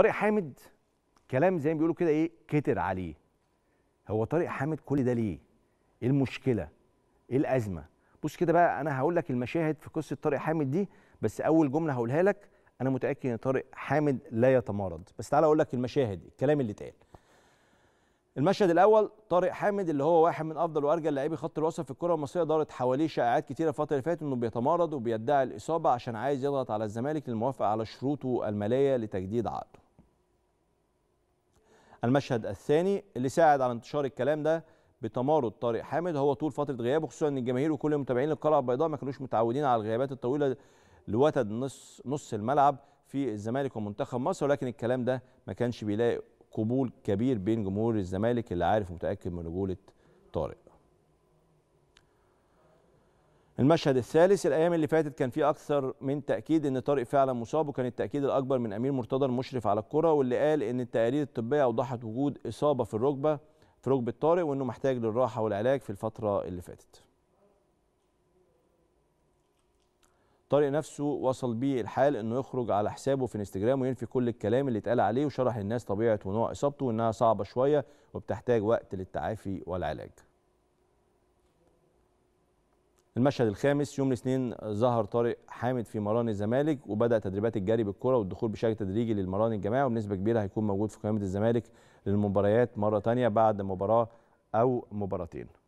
طارق حامد كلام زي ما بيقولوا كده ايه كتر عليه هو طارق حامد كل ده ليه ايه المشكله ايه الازمه بص كده بقى انا هقول لك المشاهد في قصه طارق حامد دي بس اول جمله هقولها لك انا متاكد ان طارق حامد لا يتمارض بس تعالى اقول لك المشاهد الكلام اللي اتقال المشهد الاول طارق حامد اللي هو واحد من افضل وارجل لاعبي خط الوسط في الكره المصريه دارت حواليه شائعات كتيره الفتره اللي فاتت انه بيتمارض وبيدعي الاصابه عشان عايز يضغط على الزمالك للموافقه على شروطه الماليه لتجديد عقده المشهد الثاني اللي ساعد على انتشار الكلام ده بتمارد طارق حامد هو طول فتره غيابه خصوصا ان الجماهير وكل المتابعين للقلعه البيضاء ما كانوش متعودين على الغيابات الطويله لوتد نص نص الملعب في الزمالك ومنتخب مصر ولكن الكلام ده ما كانش بيلاقي قبول كبير بين جمهور الزمالك اللي عارف ومتاكد من رجوله طارق المشهد الثالث الايام اللي فاتت كان في اكثر من تاكيد ان طارق فعلا مصاب وكان التاكيد الاكبر من امير مرتضى المشرف على الكره واللي قال ان التقارير الطبيه اوضحت وجود اصابه في الركبه في ركبه طارق وانه محتاج للراحه والعلاج في الفتره اللي فاتت طارق نفسه وصل بيه الحال انه يخرج على حسابه في انستجرام وينفي كل الكلام اللي اتقال عليه وشرح للناس طبيعه ونوع اصابته وانها صعبه شويه وبتحتاج وقت للتعافي والعلاج المشهد الخامس يوم الاثنين ظهر طارق حامد في مران الزمالك وبدا تدريبات الجري بالكره والدخول بشكل تدريجي للمران الجماعي وبنسبه كبيره هيكون موجود في قائمه الزمالك للمباريات مره ثانيه بعد مباراه او مباراتين